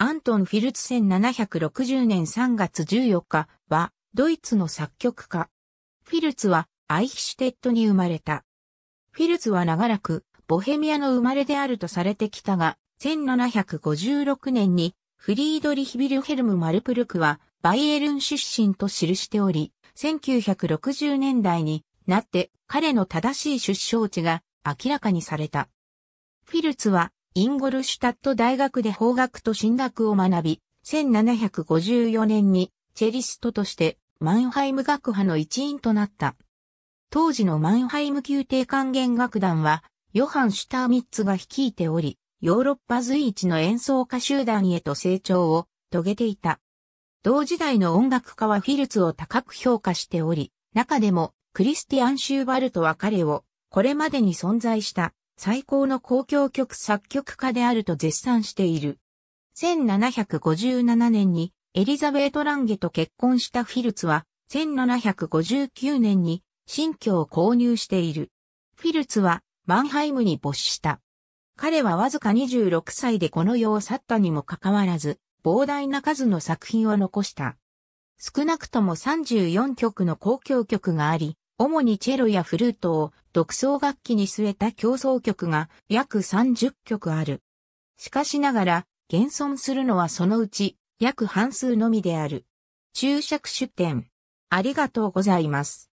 アントン・フィルツ1760年3月14日は、ドイツの作曲家。フィルツは、アイヒシュテッドに生まれた。フィルツは長らく、ボヘミアの生まれであるとされてきたが、1756年に、フリードリヒ・ビルヘルム・マルプルクは、バイエルン出身と記しており、1960年代になって彼の正しい出生地が明らかにされた。フィルツはインゴルシュタット大学で法学と神学を学び、1754年にチェリストとしてマンハイム学派の一員となった。当時のマンハイム宮廷管弦楽団は、ヨハン・シュターミッツが率いており、ヨーロッパ随一の演奏家集団へと成長を遂げていた。同時代の音楽家はフィルツを高く評価しており、中でもクリスティアン・シューバルトは彼をこれまでに存在した最高の公共曲作曲家であると絶賛している。1757年にエリザベート・ランゲと結婚したフィルツは、1759年に新居を購入している。フィルツはマンハイムに没した。彼はわずか26歳でこの世を去ったにもかかわらず、膨大な数の作品を残した。少なくとも34曲の公共曲があり、主にチェロやフルートを独奏楽器に据えた競争曲が約30曲ある。しかしながら、現存するのはそのうち約半数のみである。注釈出典。ありがとうございます。